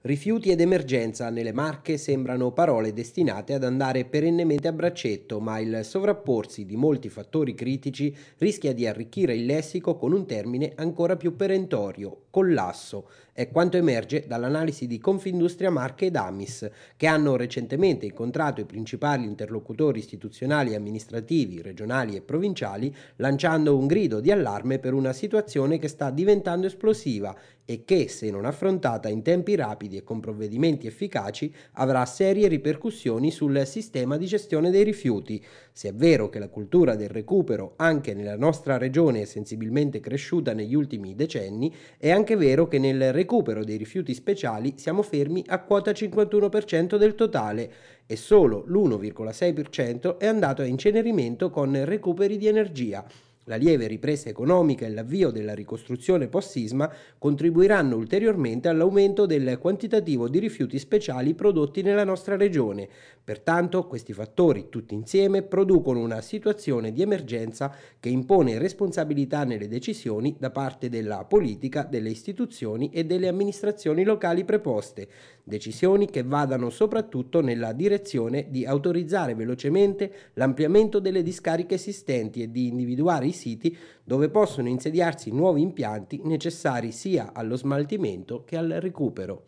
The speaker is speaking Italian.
Rifiuti ed emergenza nelle Marche sembrano parole destinate ad andare perennemente a braccetto, ma il sovrapporsi di molti fattori critici rischia di arricchire il lessico con un termine ancora più perentorio, collasso. È quanto emerge dall'analisi di Confindustria Marche ed Amis, che hanno recentemente incontrato i principali interlocutori istituzionali e amministrativi, regionali e provinciali, lanciando un grido di allarme per una situazione che sta diventando esplosiva e che, se non affrontata in tempi rapidi e con provvedimenti efficaci, avrà serie ripercussioni sul sistema di gestione dei rifiuti. Se è vero che la cultura del recupero anche nella nostra regione è sensibilmente cresciuta negli ultimi decenni, è anche vero che nel recupero dei rifiuti speciali siamo fermi a quota 51% del totale e solo l'1,6% è andato a incenerimento con recuperi di energia la lieve ripresa economica e l'avvio della ricostruzione post-sisma contribuiranno ulteriormente all'aumento del quantitativo di rifiuti speciali prodotti nella nostra regione. Pertanto questi fattori tutti insieme producono una situazione di emergenza che impone responsabilità nelle decisioni da parte della politica, delle istituzioni e delle amministrazioni locali preposte, decisioni che vadano soprattutto nella direzione di autorizzare velocemente l'ampliamento delle discariche esistenti e di individuare i siti dove possono insediarsi nuovi impianti necessari sia allo smaltimento che al recupero.